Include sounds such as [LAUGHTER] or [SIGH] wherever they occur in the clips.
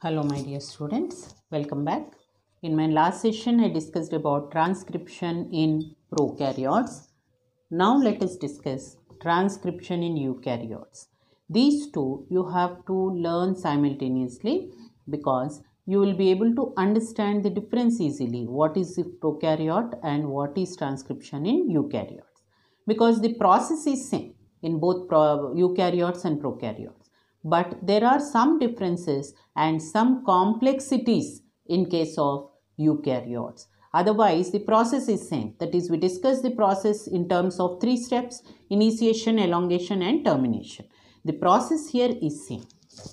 Hello my dear students, welcome back. In my last session I discussed about transcription in prokaryotes. Now let us discuss transcription in eukaryotes. These two you have to learn simultaneously because you will be able to understand the difference easily. What is prokaryote and what is transcription in eukaryotes. Because the process is same in both eukaryotes and prokaryotes but there are some differences and some complexities in case of eukaryotes. Otherwise, the process is same. That is, we discuss the process in terms of three steps, initiation, elongation and termination. The process here is same,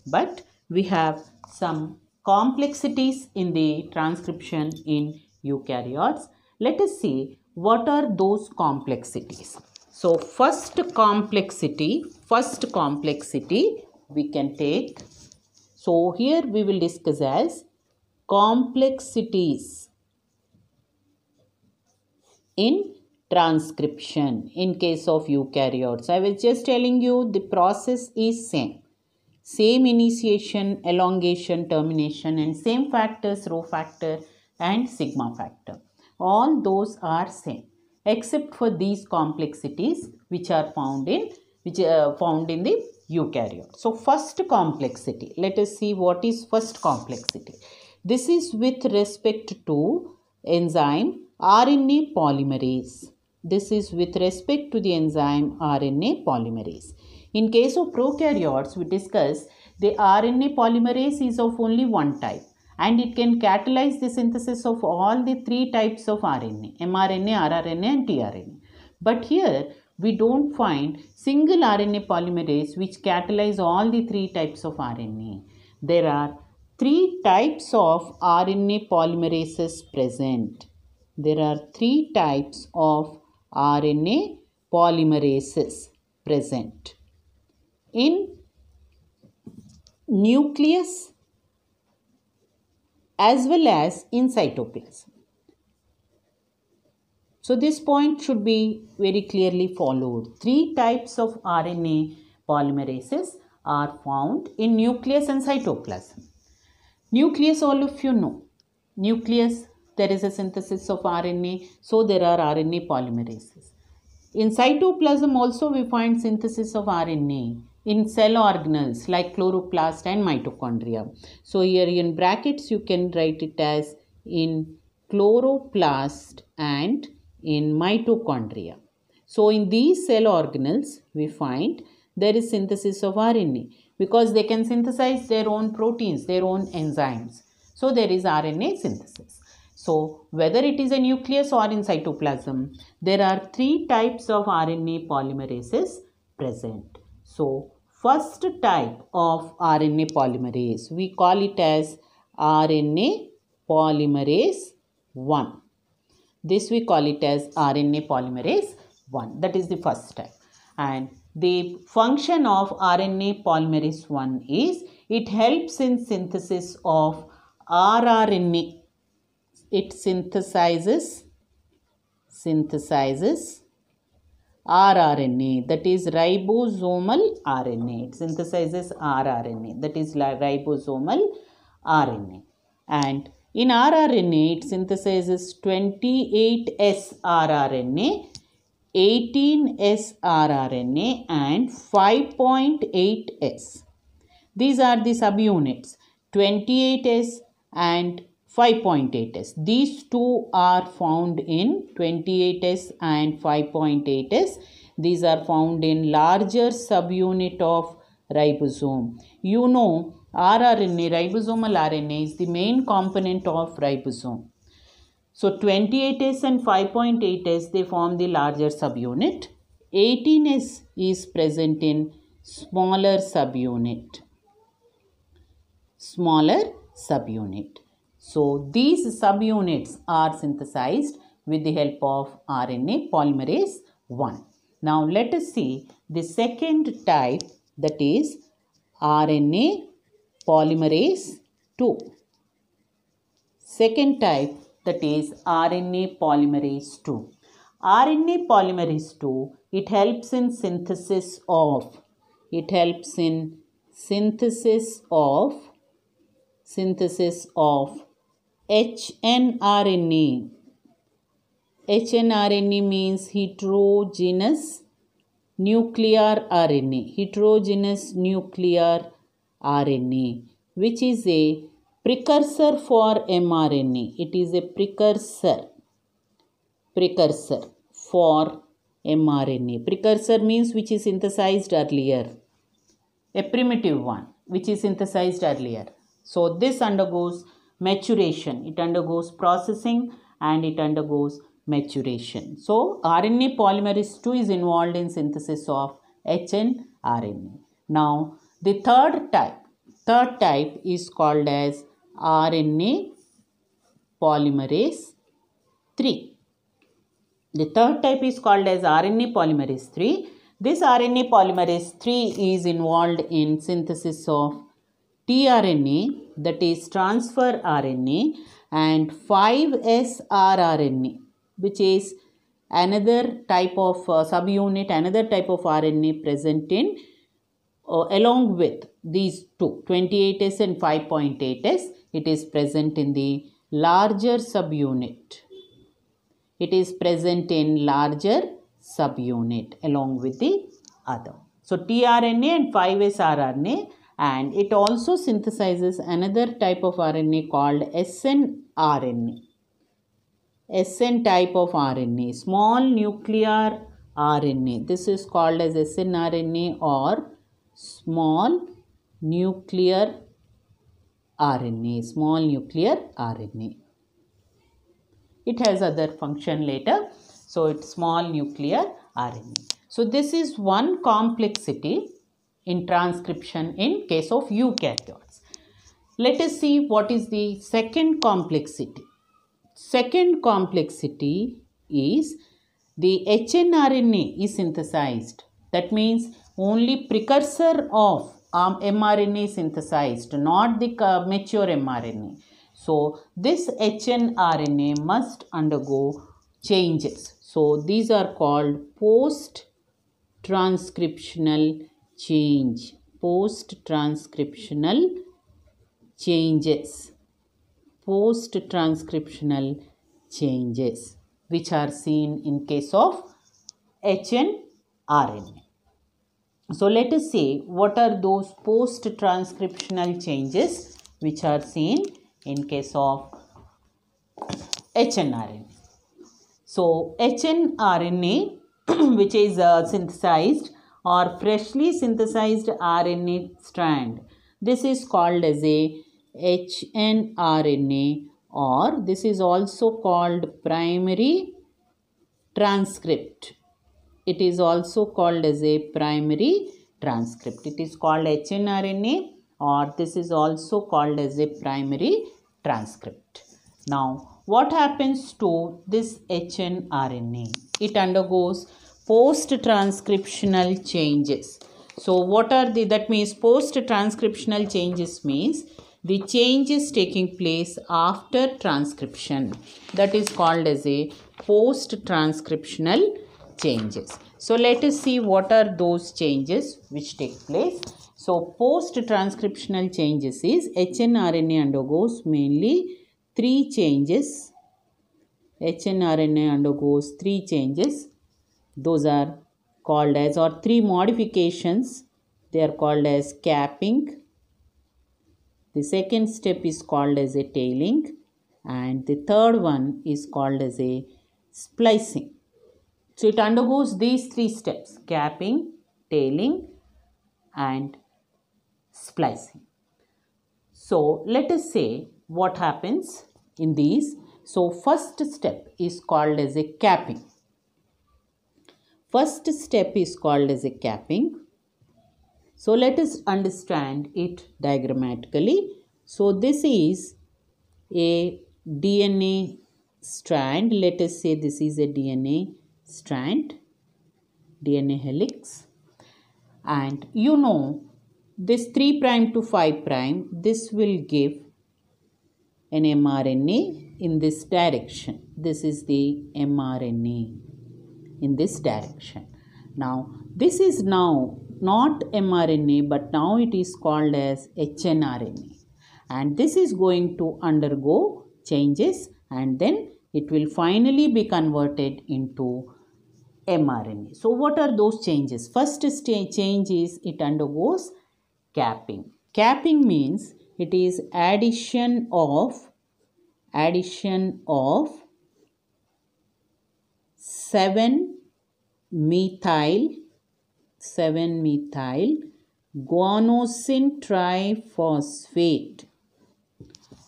but we have some complexities in the transcription in eukaryotes. Let us see what are those complexities. So, first complexity, first complexity we can take. So here we will discuss as complexities in transcription in case of eukaryotes. I was just telling you the process is same. Same initiation, elongation, termination and same factors rho factor and sigma factor. All those are same except for these complexities which are found in which are uh, found in the eukaryote. So first complexity, let us see what is first complexity. This is with respect to enzyme RNA polymerase. This is with respect to the enzyme RNA polymerase. In case of prokaryotes, we discuss the RNA polymerase is of only one type and it can catalyze the synthesis of all the three types of RNA, mRNA, rRNA and tRNA. But here we don't find single RNA polymerase which catalyze all the three types of RNA. There are three types of RNA polymerases present. There are three types of RNA polymerases present. In nucleus as well as in cytoplasm. So this point should be very clearly followed. Three types of RNA polymerases are found in nucleus and cytoplasm. Nucleus all of you know. Nucleus there is a synthesis of RNA so there are RNA polymerases. In cytoplasm also we find synthesis of RNA in cell organelles like chloroplast and mitochondria. So here in brackets you can write it as in chloroplast and in mitochondria. So, in these cell organelles, we find there is synthesis of RNA because they can synthesize their own proteins, their own enzymes. So, there is RNA synthesis. So, whether it is a nucleus or in cytoplasm, there are three types of RNA polymerases present. So, first type of RNA polymerase, we call it as RNA polymerase 1. This we call it as RNA polymerase 1. That is the first step. And the function of RNA polymerase 1 is it helps in synthesis of rRNA. It synthesizes, synthesizes rRNA that is ribosomal RNA. It synthesizes rRNA that is ribosomal RNA. And in rRNA, it synthesizes 28S rRNA, 18S rRNA and 5.8S. These are the subunits 28S and 5.8S. These two are found in 28S and 5.8S. These are found in larger subunit of ribosome. You know rRNA, ribosomal RNA, is the main component of ribosome. So 28S and 5.8S, they form the larger subunit. 18S is present in smaller subunit. Smaller subunit. So these subunits are synthesized with the help of RNA polymerase 1. Now let us see the second type that is RNA polymerase 2. Second type that is RNA polymerase 2. RNA polymerase 2 it helps in synthesis of it helps in synthesis of synthesis of hnRNA hnRNA means heterogeneous nuclear RNA heterogeneous nuclear RNA, which is a precursor for mRNA. It is a precursor, precursor for mRNA. Precursor means which is synthesized earlier, a primitive one which is synthesized earlier. So this undergoes maturation, it undergoes processing and it undergoes maturation. So RNA polymerase 2 is involved in synthesis of HNRNA. Now the third type, third type is called as RNA polymerase 3. The third type is called as RNA polymerase 3. This RNA polymerase 3 is involved in synthesis of tRNA that is transfer RNA and 5SRRNA which is another type of uh, subunit, another type of RNA present in uh, along with these two 28s and 5.8s it is present in the larger subunit it is present in larger subunit along with the other so tRNA and 5s rRNA and it also synthesizes another type of RNA called snRNA SN type of RNA small nuclear RNA this is called as snRNA or small nuclear RNA, small nuclear RNA. It has other function later. So, it's small nuclear RNA. So, this is one complexity in transcription in case of eukaryotes. Let us see what is the second complexity. Second complexity is the hnRNA is synthesized that means only precursor of um, mRNA synthesized, not the uh, mature mRNA. So this hnRNA must undergo changes. So these are called post transcriptional change. Post transcriptional changes. Post transcriptional changes which are seen in case of hnRNA. So let us say what are those post-transcriptional changes which are seen in case of hnRNA. So hnRNA [CLEARS THROAT] which is uh, synthesized or freshly synthesized RNA strand. This is called as a hnRNA or this is also called primary transcript it is also called as a primary transcript. It is called hnRNA or this is also called as a primary transcript. Now, what happens to this hnRNA? It undergoes post-transcriptional changes. So, what are the, that means post-transcriptional changes means the changes taking place after transcription. That is called as a post-transcriptional changes. So let us see what are those changes which take place. So post-transcriptional changes is hnRNA undergoes mainly three changes. hnRNA undergoes three changes. Those are called as or three modifications. They are called as capping. The second step is called as a tailing and the third one is called as a splicing. So it undergoes these three steps capping, tailing and splicing. So let us say what happens in these. So first step is called as a capping. First step is called as a capping. So let us understand it diagrammatically. So this is a DNA strand. Let us say this is a DNA strand, DNA helix and you know this 3 prime to 5 prime this will give an mRNA in this direction. This is the mRNA in this direction. Now this is now not mRNA but now it is called as hnRNA and this is going to undergo changes and then it will finally be converted into mRNA. So what are those changes? First change is it undergoes capping. Capping means it is addition of addition of 7 methyl 7 methyl guanosine triphosphate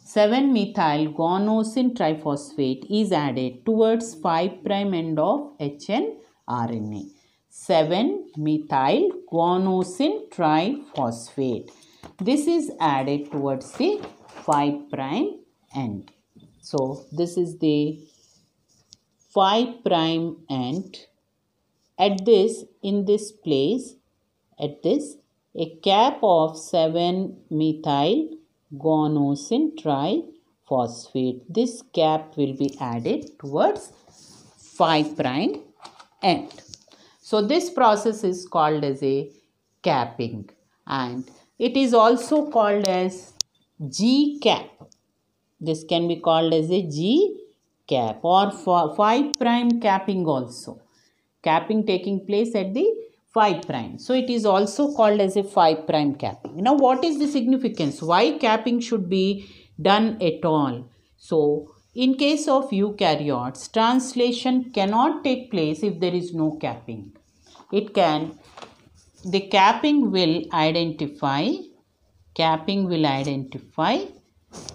7 methyl guanosine triphosphate is added towards 5 prime end of HN RNA. 7 methyl guanosine triphosphate. This is added towards the 5 prime end. So this is the 5 prime end. At this, in this place, at this, a cap of 7 methyl guanosine triphosphate. This cap will be added towards 5 prime end. So this process is called as a capping and it is also called as G cap. This can be called as a G cap or 5 prime capping also. Capping taking place at the 5 prime. So it is also called as a 5 prime capping. Now what is the significance? Why capping should be done at all? So in case of eukaryotes, translation cannot take place if there is no capping. It can, the capping will identify, capping will identify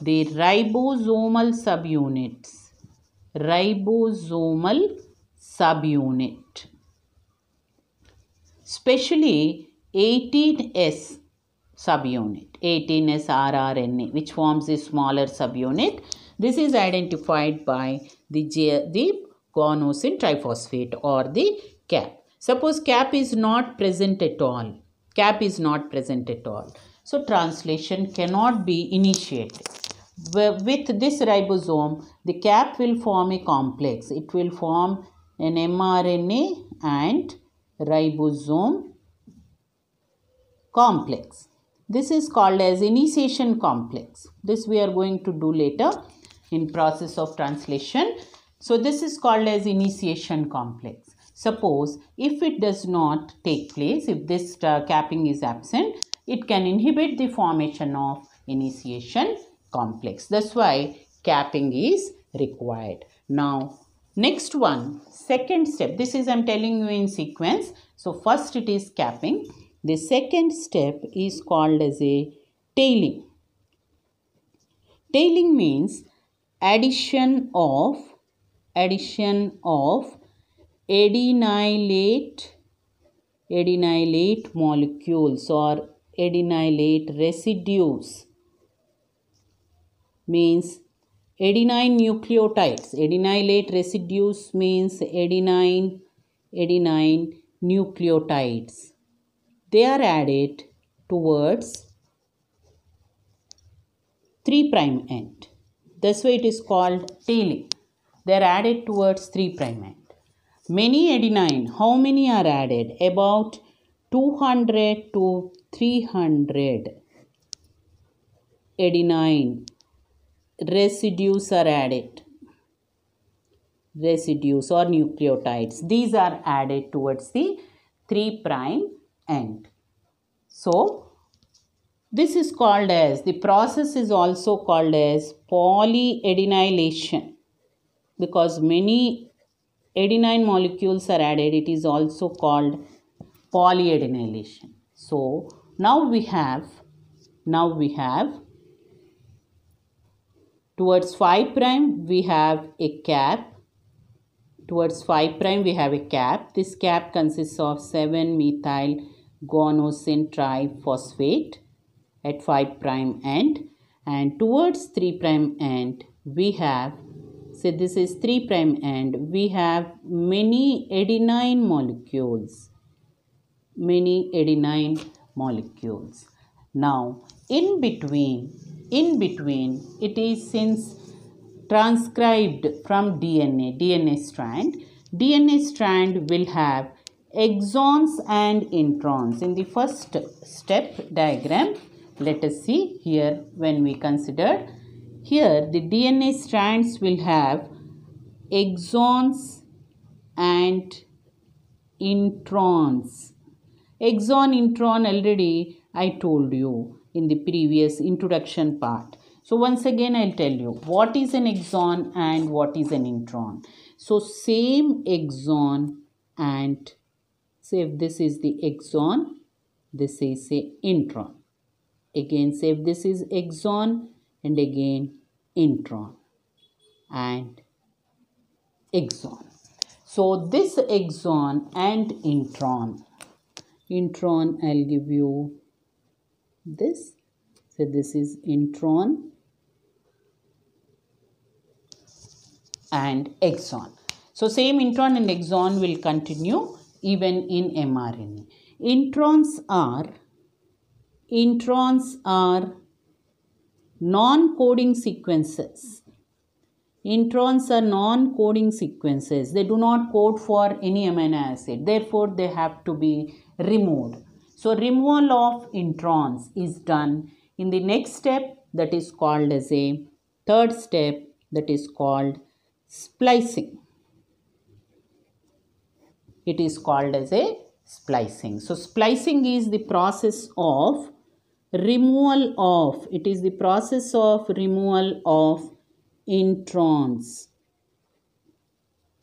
the ribosomal subunits, ribosomal subunit. Especially 18S subunit, 18S rRNA, which forms a smaller subunit this is identified by the, the guanosine triphosphate or the CAP. Suppose CAP is not present at all. CAP is not present at all. So translation cannot be initiated. With this ribosome, the CAP will form a complex. It will form an mRNA and ribosome complex. This is called as initiation complex. This we are going to do later in process of translation. So this is called as initiation complex. Suppose if it does not take place, if this uh, capping is absent, it can inhibit the formation of initiation complex. That's why capping is required. Now, next one, second step. This is I'm telling you in sequence. So first it is capping. The second step is called as a tailing. Tailing means addition of addition of adenylate adenylate molecules or adenylate residues means adenine nucleotides adenylate residues means adenine adenine nucleotides they are added towards 3 prime end that's why it is called tailing. They are added towards 3 prime end. Many adenine, how many are added? About 200 to 300 adenine residues are added. Residues or nucleotides. These are added towards the 3 prime end. So, this is called as, the process is also called as polyadenylation because many adenine molecules are added. It is also called polyadenylation. So, now we have, now we have towards 5 prime we have a cap towards 5 prime we have a cap this cap consists of 7 methyl guanosine triphosphate at 5 prime end and towards 3 prime end we have say this is 3 prime end we have many adenine molecules many adenine molecules now in between in between it is since transcribed from dna dna strand dna strand will have exons and introns in the first step diagram let us see here when we consider here the DNA strands will have exons and introns. Exon, intron already I told you in the previous introduction part. So once again I'll tell you what is an exon and what is an intron. So same exon and say if this is the exon this is a intron again say this is exon and again intron and exon so this exon and intron intron i'll give you this so this is intron and exon so same intron and exon will continue even in mRNA. Introns are introns are non-coding sequences. Introns are non-coding sequences. They do not code for any amino acid. Therefore, they have to be removed. So, removal of introns is done in the next step that is called as a third step that is called splicing. It is called as a splicing. So, splicing is the process of removal of it is the process of removal of introns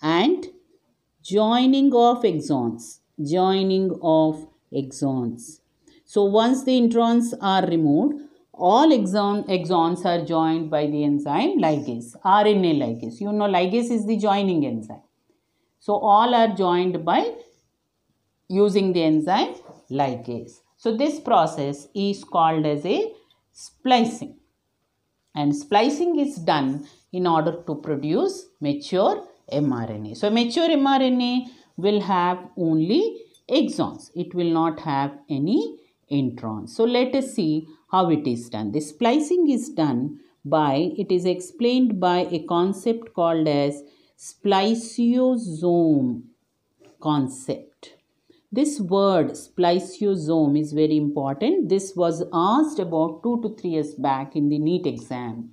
and joining of exons joining of exons so once the introns are removed all exon, exons are joined by the enzyme ligase rna ligase you know ligase is the joining enzyme so all are joined by using the enzyme ligase so this process is called as a splicing and splicing is done in order to produce mature mRNA. So mature mRNA will have only exons. It will not have any introns. So let us see how it is done. The splicing is done by, it is explained by a concept called as spliceosome concept. This word spliceosome is very important. This was asked about 2 to 3 years back in the NEET exam.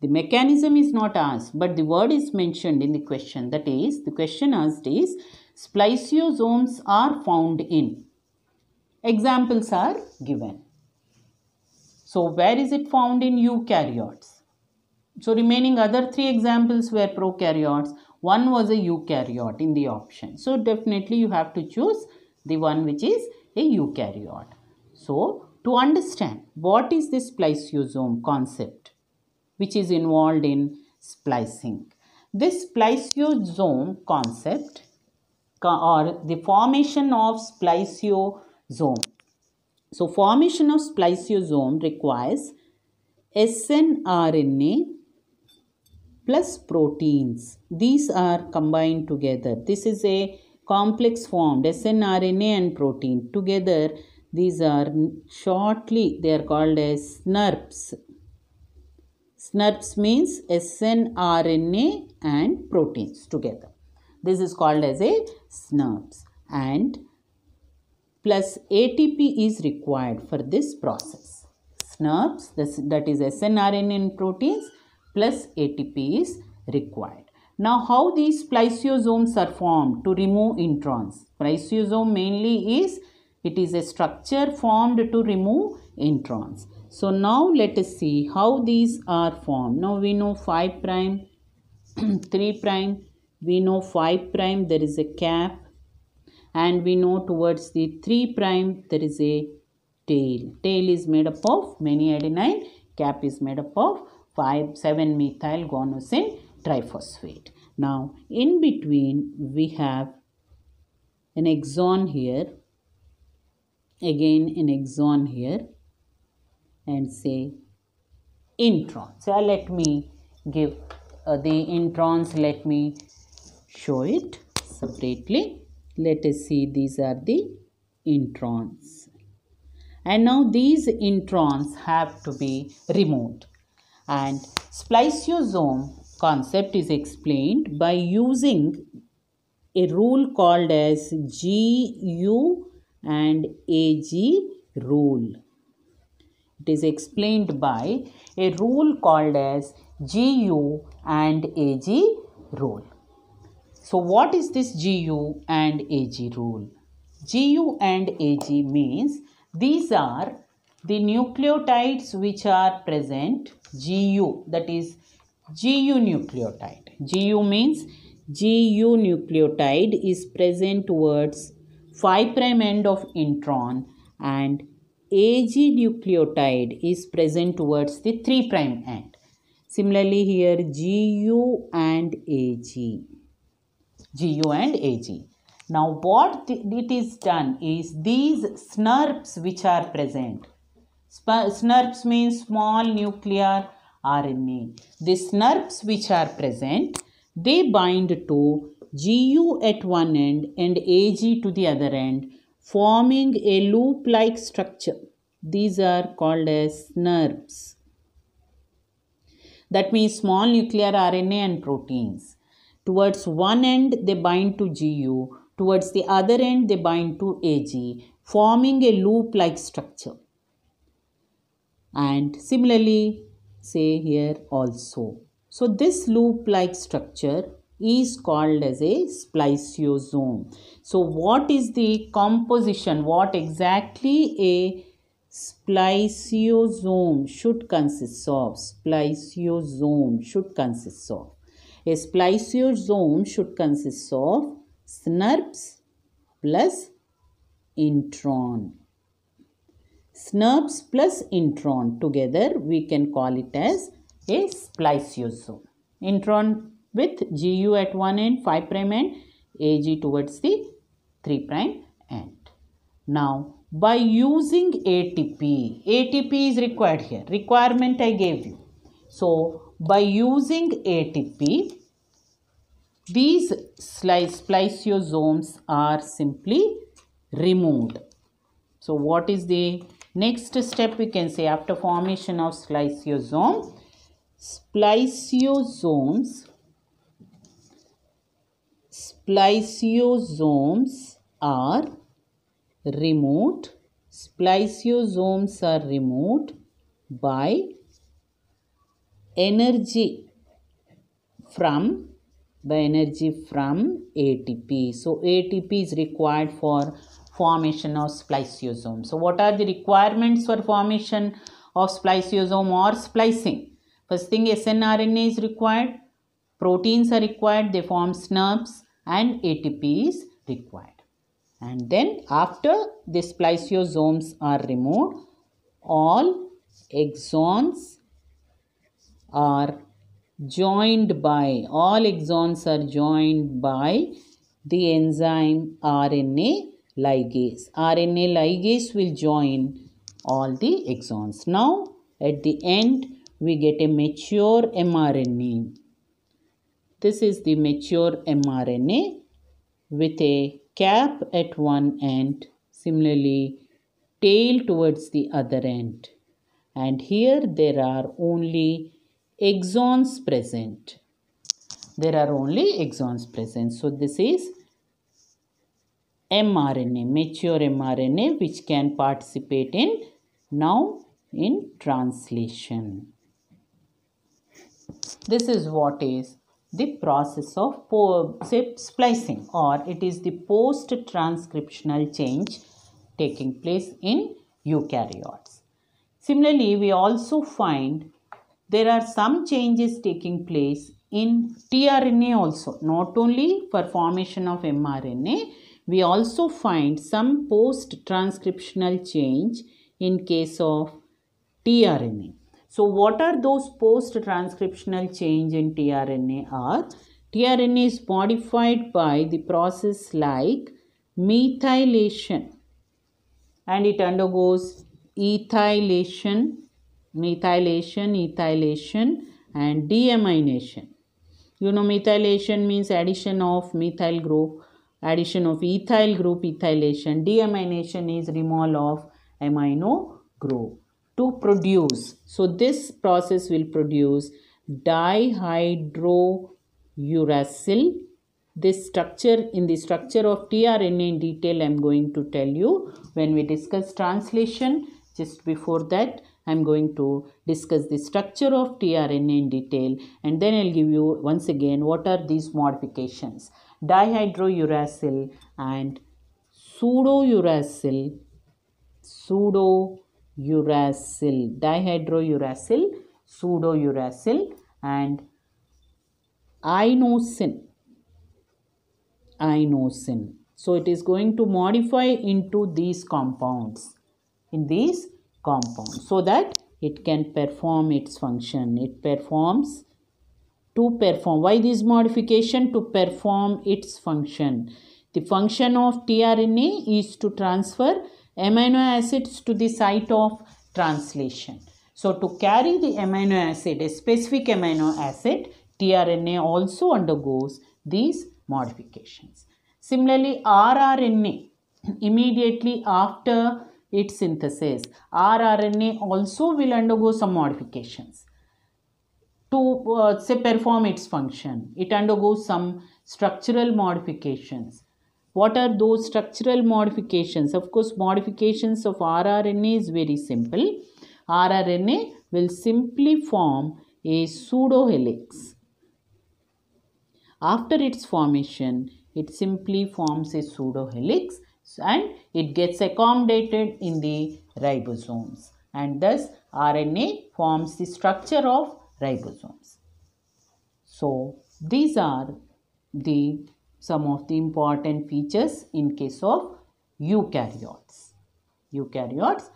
The mechanism is not asked but the word is mentioned in the question. That is the question asked is spliceosomes are found in. Examples are given. So where is it found in eukaryotes? So remaining other three examples were prokaryotes one was a eukaryote in the option. So definitely you have to choose the one which is a eukaryote. So to understand what is this spliceosome concept which is involved in splicing. This spliceosome concept or the formation of spliceosome. So formation of spliceosome requires snRNA plus proteins. These are combined together. This is a complex formed snRNA and protein. Together, these are shortly, they are called as SNRPs. SNRPs means snRNA and proteins together. This is called as a SNRPs and plus ATP is required for this process. SNRPs, this, that is snRNA and proteins plus ATP is required. Now how these spliceosomes are formed to remove introns? Spliceosome mainly is it is a structure formed to remove introns. So now let us see how these are formed. Now we know 5 prime, [CLEARS THROAT] 3 prime, we know 5 prime there is a cap and we know towards the 3 prime there is a tail. Tail is made up of many adenine, cap is made up of 5 7 methyl guanosine triphosphate. Now, in between, we have an exon here, again an exon here, and say intron. So, let me give uh, the introns, let me show it separately. Let us see, these are the introns. And now, these introns have to be removed and spliceosome concept is explained by using a rule called as GU and AG rule. It is explained by a rule called as GU and AG rule. So, what is this GU and AG rule? GU and AG means these are the nucleotides which are present GU that is GU nucleotide. GU means GU nucleotide is present towards 5 prime end of intron and AG nucleotide is present towards the 3 prime end. Similarly here GU and AG. GU and AG. Now what it is done is these snurps which are present SNRPs means small nuclear RNA. The SNRPs which are present, they bind to GU at one end and AG to the other end, forming a loop-like structure. These are called as SNRPs. That means small nuclear RNA and proteins. Towards one end, they bind to GU. Towards the other end, they bind to AG, forming a loop-like structure and similarly say here also. So this loop like structure is called as a spliceosome. So what is the composition? What exactly a spliceosome should consist of? Spliceosome should consist of. A spliceosome should consist of SNRPs plus intron snubs plus intron together we can call it as a spliceosome. Intron with GU at one end 5 prime end AG towards the 3 prime end. Now by using ATP, ATP is required here requirement I gave you. So by using ATP these splice spliceosomes are simply removed. So what is the Next step we can say after formation of spliceosome, spliceosomes, spliceosomes are removed, spliceosomes are removed by energy from the energy from ATP. So ATP is required for formation of spliceosome. So what are the requirements for formation of spliceosome or splicing? First thing snRNA is required, proteins are required, they form SNPs and ATP is required. And then after the spliceosomes are removed, all exons are joined by, all exons are joined by the enzyme RNA ligase. RNA ligase will join all the exons. Now, at the end, we get a mature mRNA. This is the mature mRNA with a cap at one end, similarly, tail towards the other end. And here there are only exons present. There are only exons present. So, this is mRNA, mature mRNA which can participate in now in translation. This is what is the process of say, splicing or it is the post-transcriptional change taking place in eukaryotes. Similarly, we also find there are some changes taking place in tRNA also, not only for formation of mRNA, we also find some post-transcriptional change in case of tRNA. So what are those post-transcriptional change in tRNA are? tRNA is modified by the process like methylation and it undergoes ethylation, methylation, ethylation and deamination. You know methylation means addition of methyl group addition of ethyl group ethylation, deamination is removal of amino group to produce. So this process will produce dihydrouracil. This structure, in the structure of tRNA in detail, I am going to tell you when we discuss translation. Just before that, I am going to discuss the structure of tRNA in detail and then I will give you once again what are these modifications dihydrouracil and pseudouracil pseudouracil dihydrouracil pseudouracil and inosin inosin so it is going to modify into these compounds in these compounds so that it can perform its function it performs to perform. Why this modification? To perform its function. The function of tRNA is to transfer amino acids to the site of translation. So to carry the amino acid, a specific amino acid, tRNA also undergoes these modifications. Similarly, rRNA immediately after its synthesis, rRNA also will undergo some modifications to uh, say perform its function. It undergoes some structural modifications. What are those structural modifications? Of course, modifications of rRNA is very simple. rRNA will simply form a pseudo helix. After its formation, it simply forms a pseudo helix, and it gets accommodated in the ribosomes and thus RNA forms the structure of ribosomes. So these are the some of the important features in case of eukaryotes. Eukaryotes.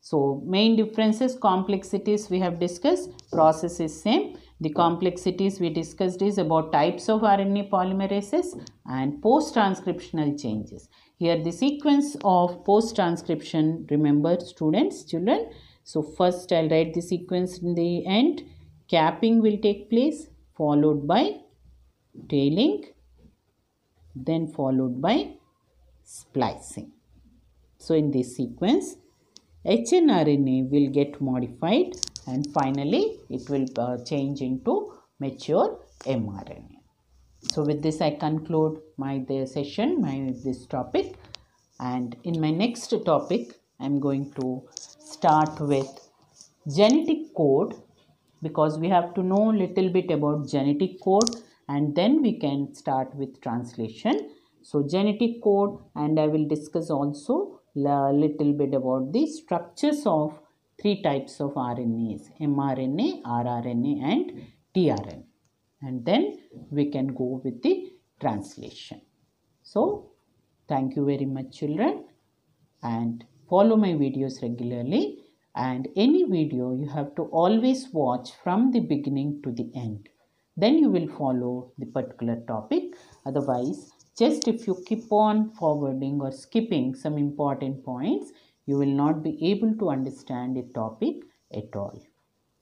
So main differences, complexities we have discussed, process is same. The complexities we discussed is about types of RNA polymerases and post-transcriptional changes. Here the sequence of post-transcription, remember students, children. So first I'll write the sequence in the end capping will take place followed by tailing then followed by splicing. So in this sequence HNRNA will get modified and finally it will uh, change into mature mRNA. So with this I conclude my the session, my this topic and in my next topic I am going to start with genetic code because we have to know little bit about genetic code and then we can start with translation. So genetic code and I will discuss also a little bit about the structures of three types of RNAs mRNA, rRNA and tRNA and then we can go with the translation. So thank you very much children and follow my videos regularly and any video you have to always watch from the beginning to the end then you will follow the particular topic otherwise just if you keep on forwarding or skipping some important points you will not be able to understand the topic at all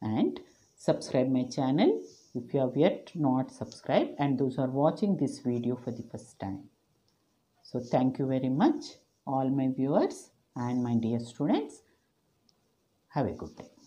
and subscribe my channel if you have yet not subscribed and those are watching this video for the first time so thank you very much all my viewers and my dear students have a good day.